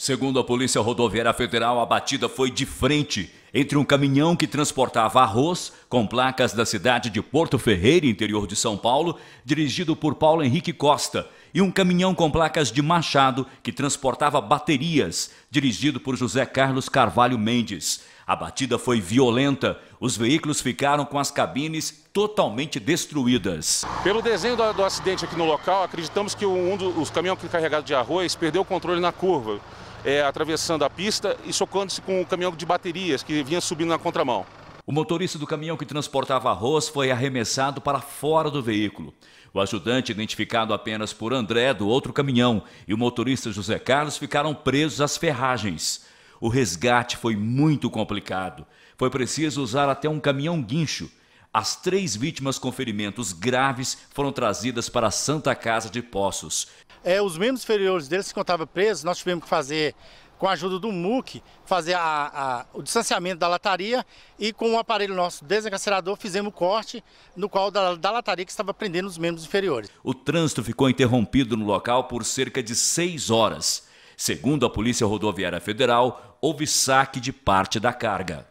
Segundo a Polícia Rodoviária Federal, a batida foi de frente entre um caminhão que transportava arroz com placas da cidade de Porto Ferreira, interior de São Paulo, dirigido por Paulo Henrique Costa, e um caminhão com placas de Machado que transportava baterias, dirigido por José Carlos Carvalho Mendes. A batida foi violenta, os veículos ficaram com as cabines totalmente destruídas. Pelo desenho do, do acidente aqui no local, acreditamos que um dos caminhões carregados de arroz perdeu o controle na curva é, atravessando a pista e chocando-se com o um caminhão de baterias que vinha subindo na contramão. O motorista do caminhão que transportava arroz foi arremessado para fora do veículo. O ajudante, identificado apenas por André do outro caminhão, e o motorista José Carlos ficaram presos às ferragens. O resgate foi muito complicado. Foi preciso usar até um caminhão guincho. As três vítimas com ferimentos graves foram trazidas para a Santa Casa de Poços é, os membros inferiores dele se encontravam presos, nós tivemos que fazer, com a ajuda do MUC, fazer a, a, o distanciamento da lataria e com o aparelho nosso desencarcerador fizemos o corte no qual da, da lataria que estava prendendo os membros inferiores. O trânsito ficou interrompido no local por cerca de seis horas. Segundo a Polícia Rodoviária Federal, houve saque de parte da carga.